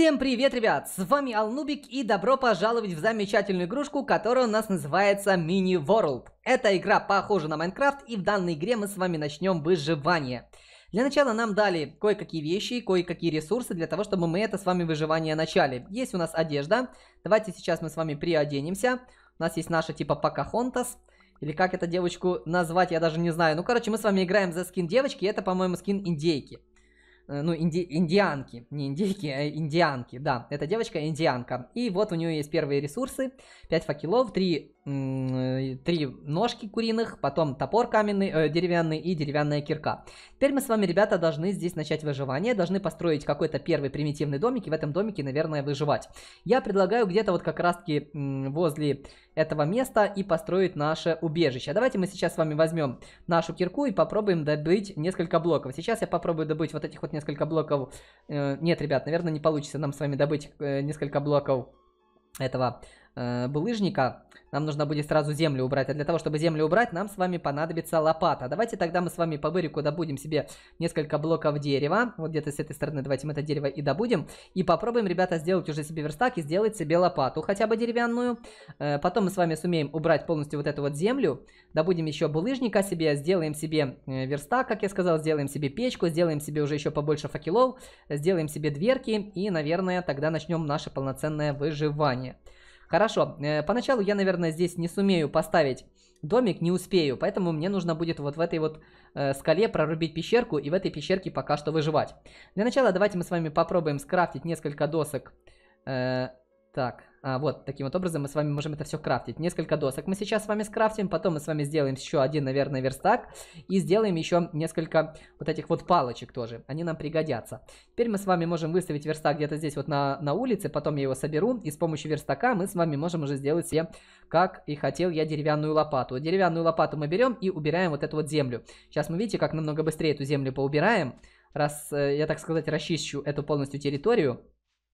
Всем привет, ребят! С вами Алнубик и добро пожаловать в замечательную игрушку, которая у нас называется Mini World. Эта игра похожа на Майнкрафт и в данной игре мы с вами начнем выживание. Для начала нам дали кое-какие вещи, кое-какие ресурсы для того, чтобы мы это с вами выживание начали. Есть у нас одежда. Давайте сейчас мы с вами приоденемся. У нас есть наша типа Покахонтас. Или как эту девочку назвать, я даже не знаю. Ну, короче, мы с вами играем за скин девочки, это, по-моему, скин индейки. Э, ну, инди, индианки, не индейки, а индианки, да, эта девочка индианка. И вот у нее есть первые ресурсы, 5 факелов, 3 Э, три ножки куриных, потом топор каменный, э, деревянный и деревянная кирка. Теперь мы с вами, ребята, должны здесь начать выживание, должны построить какой-то первый примитивный домик и в этом домике, наверное, выживать. Я предлагаю где-то вот как раз-таки возле этого места и построить наше убежище. Давайте мы сейчас с вами возьмем нашу кирку и попробуем добыть несколько блоков. Сейчас я попробую добыть вот этих вот несколько блоков. Э, нет, ребят, наверное, не получится нам с вами добыть э, несколько блоков этого э, булыжника, нам нужно будет сразу землю убрать. А для того, чтобы землю убрать, нам с вами понадобится лопата. Давайте тогда мы с вами по бырику добудем себе несколько блоков дерева. Вот где-то с этой стороны давайте мы это дерево и добудем. И попробуем, ребята, сделать уже себе верстак и сделать себе лопату, хотя бы деревянную. Э, потом мы с вами сумеем убрать полностью вот эту вот землю. Добудем еще булыжника себе, сделаем себе э, верстак, как я сказал, сделаем себе печку, сделаем себе уже еще побольше факелов, сделаем себе дверки и, наверное, тогда начнем наше полноценное выживание. Хорошо, э, поначалу я, наверное, здесь не сумею поставить домик, не успею, поэтому мне нужно будет вот в этой вот э, скале прорубить пещерку и в этой пещерке пока что выживать. Для начала давайте мы с вами попробуем скрафтить несколько досок. Э, так, а, вот, таким вот образом мы с вами можем это все крафтить. Несколько досок мы сейчас с вами скрафтим, потом мы с вами сделаем еще один, наверное, верстак. И сделаем еще несколько вот этих вот палочек тоже. Они нам пригодятся. Теперь мы с вами можем выставить верстак где-то здесь вот на, на улице, потом я его соберу. И с помощью верстака мы с вами можем уже сделать себе, как и хотел я, деревянную лопату. Деревянную лопату мы берем и убираем вот эту вот землю. Сейчас мы видите, как намного быстрее эту землю поубираем. Раз, э, я так сказать, расчищу эту полностью территорию.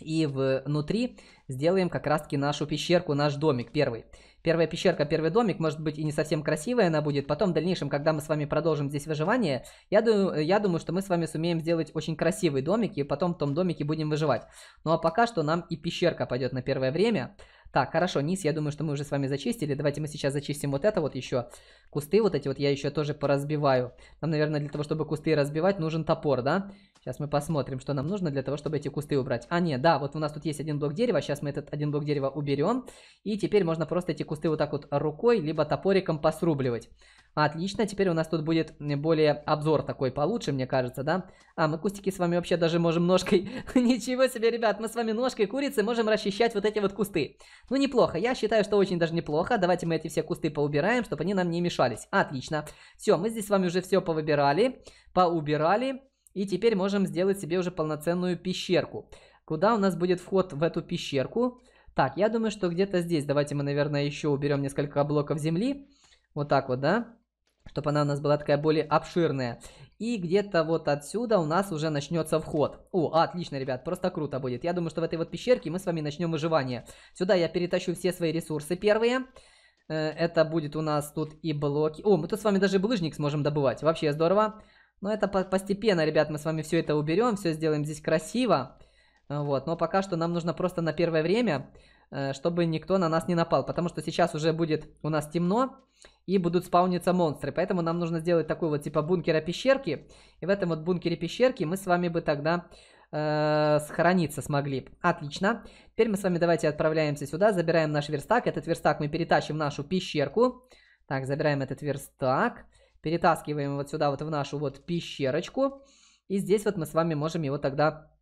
И внутри сделаем как раз-таки нашу пещерку, наш домик первый. Первая пещерка, первый домик, может быть и не совсем красивая она будет. Потом в дальнейшем, когда мы с вами продолжим здесь выживание, я, думаю, я думаю, что мы с вами сумеем сделать очень красивый домик, и потом в том домике будем выживать. Ну а пока что нам и пещерка пойдет на первое время. Так, хорошо, низ, я думаю, что мы уже с вами зачистили. Давайте мы сейчас зачистим вот это вот еще. Кусты вот эти вот я еще тоже поразбиваю. Нам, наверное, для того, чтобы кусты разбивать, нужен топор, да? Сейчас мы посмотрим, что нам нужно для того, чтобы эти кусты убрать. А, нет, да, вот у нас тут есть один блок дерева. Сейчас мы этот один блок дерева уберем. И теперь можно просто эти кусты вот так вот рукой, либо топориком посрубливать. Отлично, теперь у нас тут будет более обзор такой получше, мне кажется, да? А, мы кустики с вами вообще даже можем ножкой... Ничего себе, ребят, мы с вами ножкой курицы можем расчищать вот эти вот кусты. Ну, неплохо, я считаю, что очень даже неплохо. Давайте мы эти все кусты поубираем, чтобы они нам не мешались. Отлично. Все, мы здесь с вами уже все повыбирали, поубирали. И теперь можем сделать себе уже полноценную пещерку. Куда у нас будет вход в эту пещерку? Так, я думаю, что где-то здесь. Давайте мы, наверное, еще уберем несколько блоков земли. Вот так вот, да? Чтобы она у нас была такая более обширная. И где-то вот отсюда у нас уже начнется вход. О, отлично, ребят, просто круто будет. Я думаю, что в этой вот пещерке мы с вами начнем выживание. Сюда я перетащу все свои ресурсы первые. Э, это будет у нас тут и блоки. О, мы тут с вами даже булыжник сможем добывать. Вообще здорово. Но это постепенно, ребят, мы с вами все это уберем, все сделаем здесь красиво. Э, вот, но пока что нам нужно просто на первое время Э, чтобы никто на нас не напал, потому что сейчас уже будет у нас темно, и будут спауниться монстры. Поэтому нам нужно сделать такой вот типа бункера пещерки. И в этом вот бункере пещерки мы с вами бы тогда э, схорониться смогли. Отлично. Теперь мы с вами давайте отправляемся сюда, забираем наш верстак. Этот верстак мы перетащим в нашу пещерку. Так, забираем этот верстак, перетаскиваем вот сюда вот в нашу вот пещерочку. И здесь вот мы с вами можем его тогда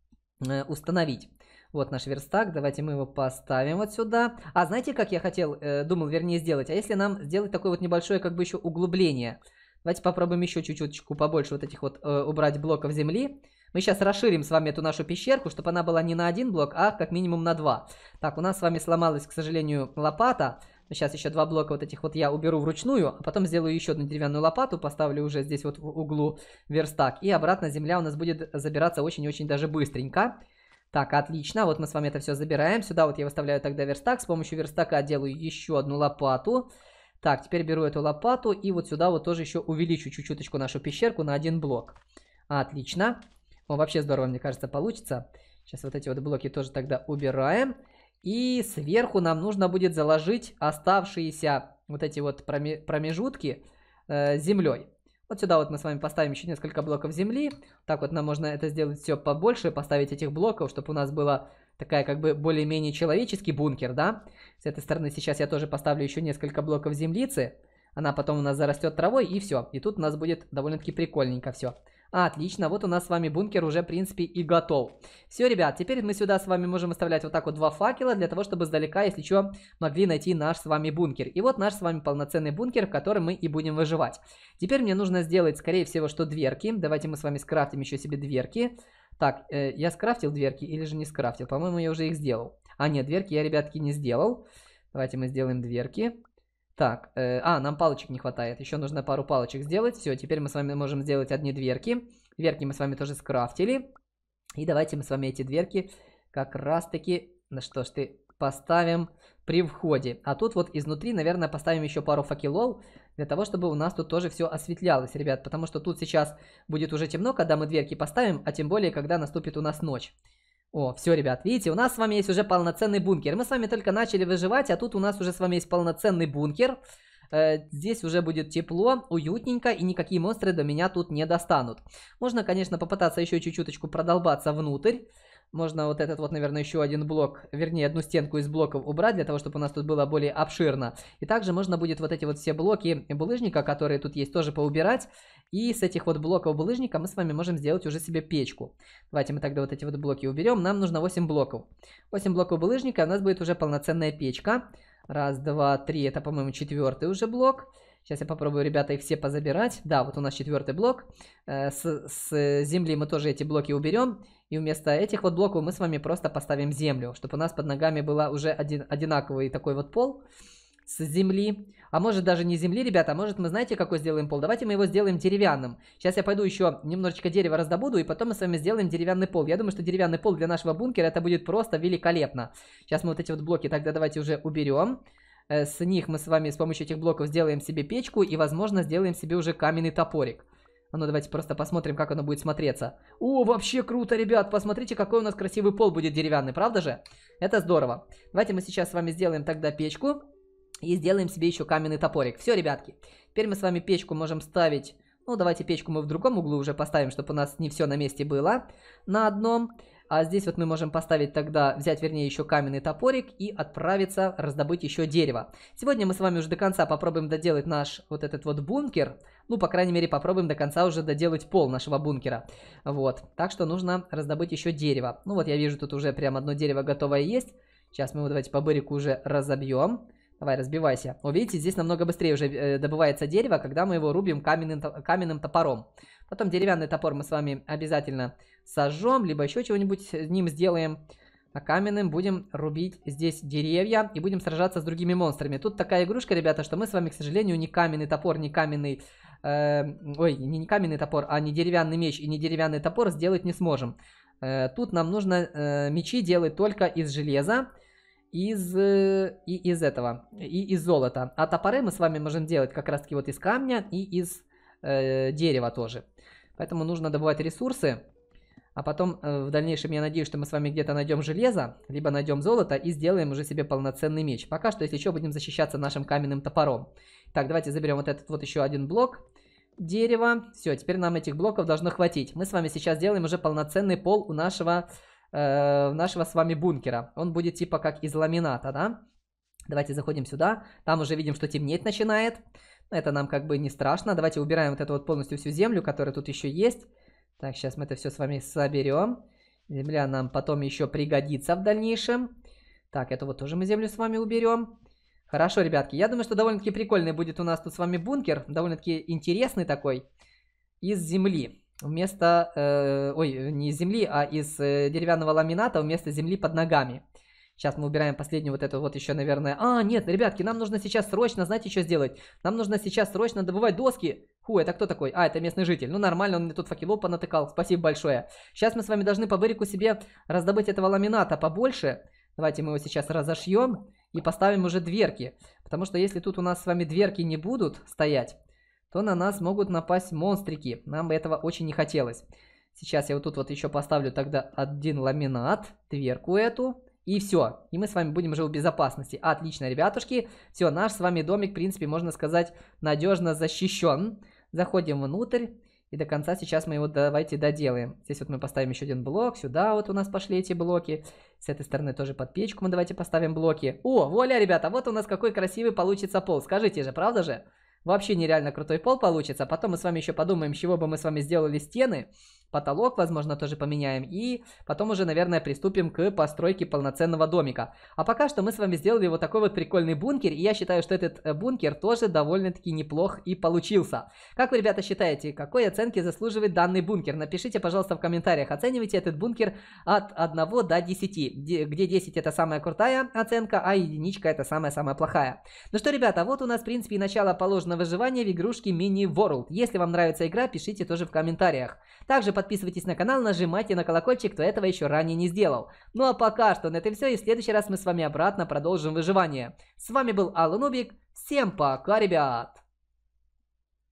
э, установить. Вот наш верстак, давайте мы его поставим вот сюда. А знаете, как я хотел, э, думал, вернее, сделать? А если нам сделать такое вот небольшое как бы еще углубление? Давайте попробуем еще чуть-чуть побольше вот этих вот э, убрать блоков земли. Мы сейчас расширим с вами эту нашу пещерку, чтобы она была не на один блок, а как минимум на два. Так, у нас с вами сломалась, к сожалению, лопата. Сейчас еще два блока вот этих вот я уберу вручную, а потом сделаю еще одну деревянную лопату, поставлю уже здесь вот в углу верстак. И обратно земля у нас будет забираться очень-очень даже быстренько. Так, отлично, вот мы с вами это все забираем. Сюда вот я выставляю тогда верстак, с помощью верстака делаю еще одну лопату. Так, теперь беру эту лопату и вот сюда вот тоже еще увеличу чуть-чуточку нашу пещерку на один блок. Отлично. О, вообще здорово, мне кажется, получится. Сейчас вот эти вот блоки тоже тогда убираем. И сверху нам нужно будет заложить оставшиеся вот эти вот промежутки э, землей. Вот сюда вот мы с вами поставим еще несколько блоков земли. Так вот нам можно это сделать все побольше, поставить этих блоков, чтобы у нас была такая как бы более-менее человеческий бункер, да. С этой стороны сейчас я тоже поставлю еще несколько блоков землицы. Она потом у нас зарастет травой и все. И тут у нас будет довольно-таки прикольненько все. А, Отлично, вот у нас с вами бункер уже, в принципе, и готов. Все, ребят, теперь мы сюда с вами можем оставлять вот так вот два факела, для того, чтобы сдалека, если что, могли найти наш с вами бункер. И вот наш с вами полноценный бункер, в котором мы и будем выживать. Теперь мне нужно сделать, скорее всего, что дверки. Давайте мы с вами скрафтим еще себе дверки. Так, э, я скрафтил дверки или же не скрафтил? По-моему, я уже их сделал. А, нет, дверки я, ребятки, не сделал. Давайте мы сделаем дверки. Так, э, а, нам палочек не хватает. Еще нужно пару палочек сделать. Все, теперь мы с вами можем сделать одни дверки. Дверки мы с вами тоже скрафтили. И давайте мы с вами эти дверки как раз-таки... Ну что ж ты, поставим при входе. А тут вот изнутри, наверное, поставим еще пару факелов, для того, чтобы у нас тут тоже все осветлялось, ребят. Потому что тут сейчас будет уже темно, когда мы дверки поставим, а тем более, когда наступит у нас ночь. О, все, ребят, видите, у нас с вами есть уже полноценный бункер. Мы с вами только начали выживать, а тут у нас уже с вами есть полноценный бункер. Э, здесь уже будет тепло, уютненько, и никакие монстры до меня тут не достанут. Можно, конечно, попытаться еще чуть-чуточку продолбаться внутрь. Можно вот этот вот, наверное, еще один блок, вернее, одну стенку из блоков убрать, для того, чтобы у нас тут было более обширно. И также можно будет вот эти вот все блоки булыжника, которые тут есть, тоже поубирать. И с этих вот блоков булыжника мы с вами можем сделать уже себе печку. Давайте мы тогда вот эти вот блоки уберем. Нам нужно 8 блоков. 8 блоков булыжника, у нас будет уже полноценная печка. Раз, два, три, это, по-моему, четвертый уже блок. Блок. Сейчас я попробую, ребята, их все позабирать. Да, вот у нас четвертый блок. Э, с, с земли мы тоже эти блоки уберем. И вместо этих вот блоков мы с вами просто поставим землю, чтобы у нас под ногами был уже один, одинаковый такой вот пол с земли. А может даже не земли, ребята, а может мы знаете, какой сделаем пол? Давайте мы его сделаем деревянным. Сейчас я пойду еще немножечко дерева раздобуду, и потом мы с вами сделаем деревянный пол. Я думаю, что деревянный пол для нашего бункера это будет просто великолепно. Сейчас мы вот эти вот блоки тогда давайте уже уберем. Э, с них мы с вами с помощью этих блоков сделаем себе печку и, возможно, сделаем себе уже каменный топорик. ну давайте просто посмотрим, как оно будет смотреться. О, вообще круто, ребят, посмотрите, какой у нас красивый пол будет деревянный, правда же? Это здорово. Давайте мы сейчас с вами сделаем тогда печку и сделаем себе еще каменный топорик. Все, ребятки, теперь мы с вами печку можем ставить... Ну, давайте печку мы в другом углу уже поставим, чтобы у нас не все на месте было на одном. А здесь вот мы можем поставить тогда, взять вернее еще каменный топорик и отправиться раздобыть еще дерево. Сегодня мы с вами уже до конца попробуем доделать наш вот этот вот бункер. Ну, по крайней мере, попробуем до конца уже доделать пол нашего бункера. Вот, так что нужно раздобыть еще дерево. Ну вот я вижу, тут уже прям одно дерево готовое есть. Сейчас мы его давайте по бырику уже разобьем. Давай, разбивайся. О, видите, здесь намного быстрее уже э, добывается дерево, когда мы его рубим каменным, каменным топором. Потом деревянный топор мы с вами обязательно сожжем, либо еще чего-нибудь с ним сделаем. А каменным будем рубить здесь деревья и будем сражаться с другими монстрами. Тут такая игрушка, ребята, что мы с вами, к сожалению, не каменный топор, не каменный... Эм, ой, не, каменный топор, а не деревянный меч и не деревянный топор сделать не сможем. Э, тут нам нужно э, мечи делать только из железа из, э, и из этого, и из золота. А топоры мы с вами можем делать как раз таки вот из камня и из э, дерева тоже. Поэтому нужно добывать ресурсы, а потом э, в дальнейшем я надеюсь, что мы с вами где-то найдем железо, либо найдем золото и сделаем уже себе полноценный меч. Пока что, если что, будем защищаться нашим каменным топором. Так, давайте заберем вот этот вот еще один блок. дерева. Все, теперь нам этих блоков должно хватить. Мы с вами сейчас сделаем уже полноценный пол у нашего, э, нашего с вами бункера. Он будет типа как из ламината, да? Давайте заходим сюда. Там уже видим, что темнеть начинает. Это нам как бы не страшно. Давайте убираем вот эту вот полностью всю землю, которая тут еще есть. Так, сейчас мы это все с вами соберем. Земля нам потом еще пригодится в дальнейшем. Так, это вот тоже мы землю с вами уберем. Хорошо, ребятки. Я думаю, что довольно-таки прикольный будет у нас тут с вами бункер. Довольно-таки интересный такой. Из земли. Вместо... Э, ой, не из земли, а из э, деревянного ламината вместо земли под ногами. Сейчас мы убираем последнюю вот эту вот еще, наверное. А, нет, ребятки, нам нужно сейчас срочно, знаете, что сделать? Нам нужно сейчас срочно добывать доски. Ху, это кто такой? А, это местный житель. Ну, нормально, он мне тут факелов понатыкал. Спасибо большое. Сейчас мы с вами должны по бырику себе раздобыть этого ламината побольше. Давайте мы его сейчас разошьем и поставим уже дверки. Потому что если тут у нас с вами дверки не будут стоять, то на нас могут напасть монстрики. Нам бы этого очень не хотелось. Сейчас я вот тут вот еще поставлю тогда один ламинат, дверку эту. И все. И мы с вами будем уже в безопасности. Отлично, ребятушки. Все, наш с вами домик, в принципе, можно сказать, надежно защищен. Заходим внутрь. И до конца сейчас мы его давайте доделаем. Здесь вот мы поставим еще один блок. Сюда вот у нас пошли эти блоки. С этой стороны тоже под печку мы давайте поставим блоки. О, воля, ребята, вот у нас какой красивый получится пол. Скажите же, правда же? Вообще нереально крутой пол получится. Потом мы с вами еще подумаем, чего бы мы с вами сделали Стены потолок, возможно, тоже поменяем. И потом уже, наверное, приступим к постройке полноценного домика. А пока что мы с вами сделали вот такой вот прикольный бункер. И я считаю, что этот э, бункер тоже довольно-таки неплох и получился. Как вы, ребята, считаете, какой оценки заслуживает данный бункер? Напишите, пожалуйста, в комментариях. Оценивайте этот бункер от 1 до 10. Где 10 это самая крутая оценка, а единичка это самая-самая плохая. Ну что, ребята, вот у нас, в принципе, и начало положено выживания в игрушке Mini World. Если вам нравится игра, пишите тоже в комментариях. Также подписывайтесь на канал, нажимайте на колокольчик, кто этого еще ранее не сделал. Ну а пока что на этом все, и в следующий раз мы с вами обратно продолжим выживание. С вами был Алан Убик, всем пока, ребят!